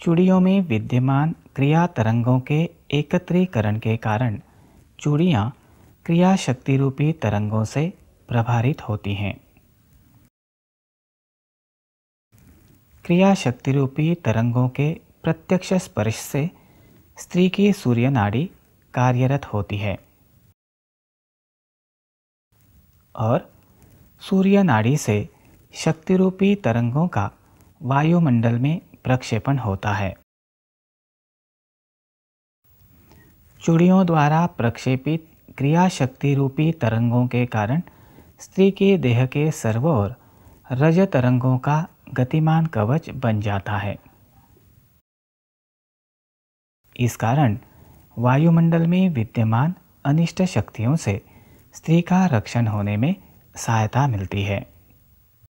चूड़ियों में विद्यमान क्रिया तरंगों के एकत्रीकरण के कारण चूड़ियाँ क्रिया शक्ति रूपी तरंगों से प्रभावित होती हैं क्रिया शक्ति रूपी तरंगों के प्रत्यक्ष स्पर्श से स्त्री की सूर्य नाड़ी कार्यरत होती है और सूर्य नाड़ी से शक्ति रूपी तरंगों का वायुमंडल में प्रक्षेपण होता है चूड़ियों द्वारा प्रक्षेपित क्रियाशक्ति रूपी तरंगों के कारण स्त्री के देह के सर्वोर रज तरंगों का गतिमान कवच बन जाता है इस कारण वायुमंडल में विद्यमान अनिष्ट शक्तियों से स्त्री का रक्षण होने में सहायता मिलती है